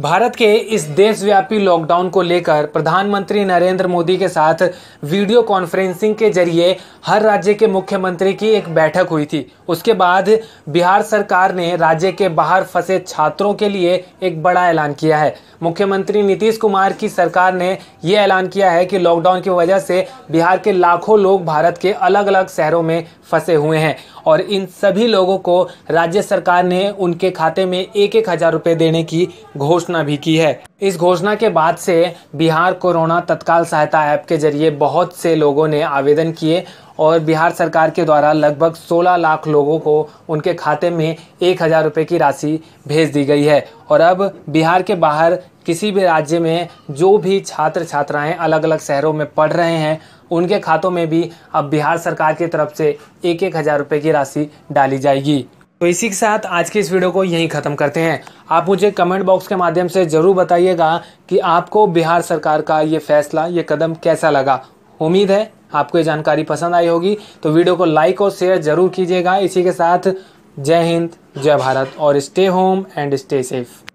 भारत के इस देशव्यापी लॉकडाउन को लेकर प्रधानमंत्री नरेंद्र मोदी के साथ वीडियो कॉन्फ्रेंसिंग के जरिए हर राज्य के मुख्यमंत्री की एक बैठक हुई थी उसके बाद बिहार सरकार ने राज्य के बाहर फंसे छात्रों के लिए एक बड़ा ऐलान किया है मुख्यमंत्री नीतीश कुमार की सरकार ने यह ऐलान किया है कि लॉकडाउन की वजह से बिहार के लाखों लोग भारत के अलग अलग शहरों में फंसे हुए हैं और इन सभी लोगों को राज्य सरकार ने उनके खाते में एक एक हज़ार रुपये देने की घोषणा घोषणा भी की है इस घोषणा के बाद से बिहार कोरोना तत्काल सहायता ऐप के जरिए बहुत से लोगों ने आवेदन किए और बिहार सरकार के द्वारा लगभग 16 लाख लोगों को उनके खाते में एक हज़ार रुपये की राशि भेज दी गई है और अब बिहार के बाहर किसी भी राज्य में जो भी छात्र छात्राएं अलग अलग शहरों में पढ़ रहे हैं उनके खातों में भी अब बिहार सरकार की तरफ से एक एक हज़ार रुपये की राशि डाली जाएगी तो इसी के साथ आज की इस वीडियो को यहीं ख़त्म करते हैं आप मुझे कमेंट बॉक्स के माध्यम से ज़रूर बताइएगा कि आपको बिहार सरकार का ये फैसला ये कदम कैसा लगा उम्मीद है आपको ये जानकारी पसंद आई होगी तो वीडियो को लाइक और शेयर ज़रूर कीजिएगा इसी के साथ जय हिंद जय भारत और stay home and stay safe